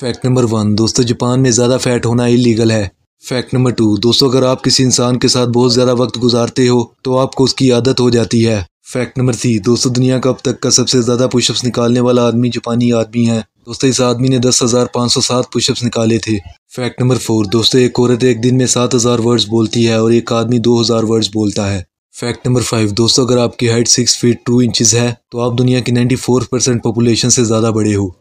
fact number one दोस्तों Japan में ज़्यादा फैट होना इलीगल है फैक्ट नंबर टू दोस्तों अगर आप किसी इंसान के साथ बहुत ज़्यादा वक्त गुजारते हो तो आपको उसकी आदत हो जाती है फैक्ट नंबर थ्री दोस्तों दुनिया का अब तक का सबसे ज़्यादा पुशअप्स निकालने वाला आदमी जापानी आदमी है दोस्तों इस आदमी ने दस हज़ार पाँच सौ सात पुशअप्स निकाले थे फैक्ट नंबर फोर दोस्तों एक औरत एक दिन में सात हज़ार वर्ड्स बोलती है और एक आदमी दो हज़ार वर्ड्स बोलता है फैक्ट नंबर फाइव दोस्तों अगर आपकी height six feet two inches है तो आप दुनिया की नाइन्टी फोर परसेंट पॉपुलेशन से ज़्यादा बड़े हो